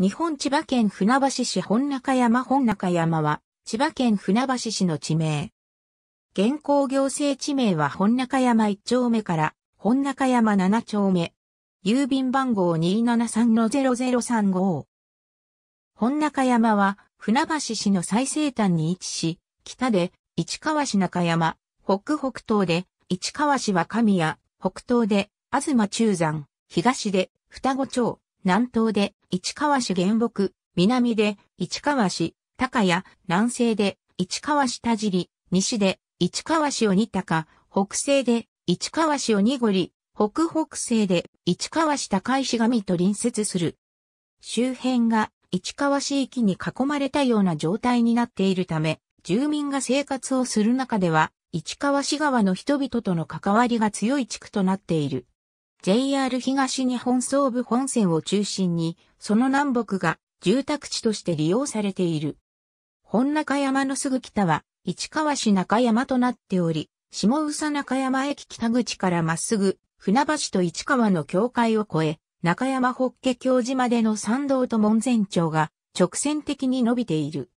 日本千葉県船橋市本中山本中山は、千葉県船橋市の地名。現行行政地名は本中山1丁目から本中山7丁目。郵便番号273-0035。本中山は、船橋市の最西端に位置し、北で市川市中山、北北東で市川市若宮、北東で東中山、東で双子町、南東で市川市原木、南で市川市、高谷、南西で市川市田尻、西で市川市鬼高、北西で市川市鬼り、北北西で市川市高石神と隣接する。周辺が市川市域に囲まれたような状態になっているため、住民が生活をする中では、市川市側の人々との関わりが強い地区となっている。JR 東日本総武本線を中心に、その南北が住宅地として利用されている。本中山のすぐ北は、市川市中山となっており、下宇佐中山駅北口からまっすぐ、船橋と市川の境界を越え、中山法華教寺までの参道と門前町が直線的に伸びている。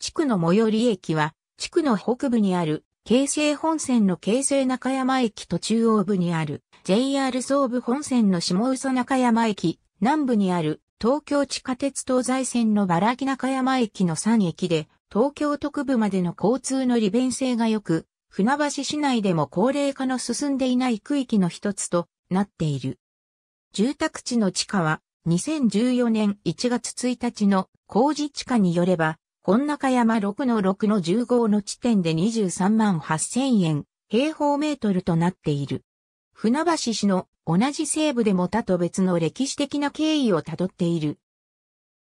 地区の最寄り駅は、地区の北部にある、京成本線の京成中山駅と中央部にある、JR 総武本線の下嘘中山駅、南部にある東京地下鉄東西線のバラ木中山駅の3駅で、東京特部までの交通の利便性が良く、船橋市内でも高齢化の進んでいない区域の一つとなっている。住宅地の地下は2014年1月1日の工事地下によれば、本中山6の6の15の地点で23万8000円平方メートルとなっている。船橋市の同じ西部でも他と別の歴史的な経緯をたどっている。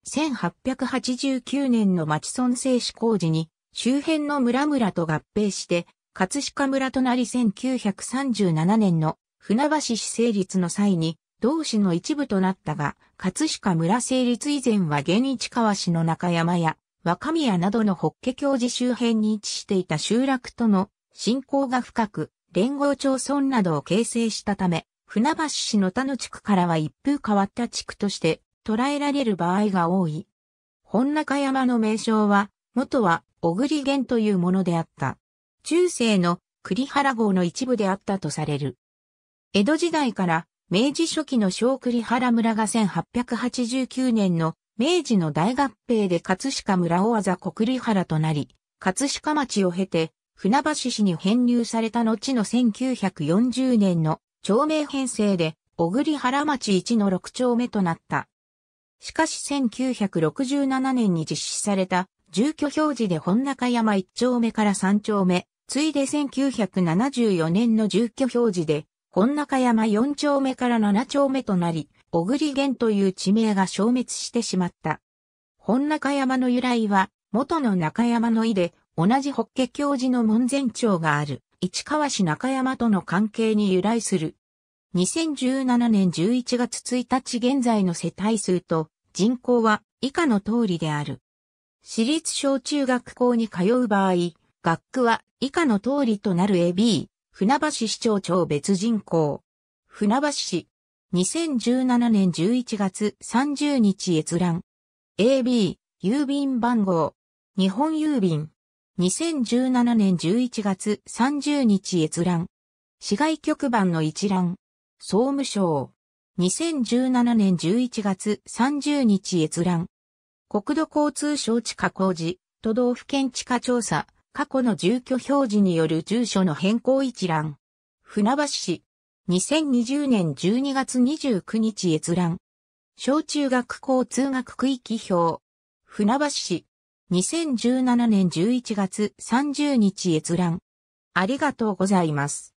1889年の町村制施工時に周辺の村々と合併して葛飾村となり1937年の船橋市成立の際に同市の一部となったが葛飾村成立以前は現市川市の中山や若宮などの北家教寺周辺に位置していた集落との信仰が深く連合町村などを形成したため、船橋市の他の地区からは一風変わった地区として捉えられる場合が多い。本中山の名称は、元は小栗源というものであった。中世の栗原号の一部であったとされる。江戸時代から明治初期の小栗原村が1889年の明治の大合併で葛飾村をあざ小栗原となり、葛飾町を経て船橋市に編入された後の1940年の町名編成で、小栗原町一の6丁目となった。しかし1967年に実施された住居表示で本中山1丁目から3丁目、ついで1974年の住居表示で本中山4丁目から7丁目となり、小栗源という地名が消滅してしまった。本中山の由来は、元の中山の井で、同じ法華教授の門前町がある市川市中山との関係に由来する。2017年11月1日現在の世帯数と人口は以下の通りである。私立小中学校に通う場合、学区は以下の通りとなる AB、船橋市町町別人口。船橋市、2017年11月30日閲覧。AB、郵便番号、日本郵便、2017年11月30日閲覧。市外局番の一覧。総務省。2017年11月30日閲覧。国土交通省地下工事、都道府県地下調査、過去の住居表示による住所の変更一覧。船橋市。2020年12月29日閲覧。小中学校通学区域表。船橋市。2017年11月30日閲覧。ありがとうございます。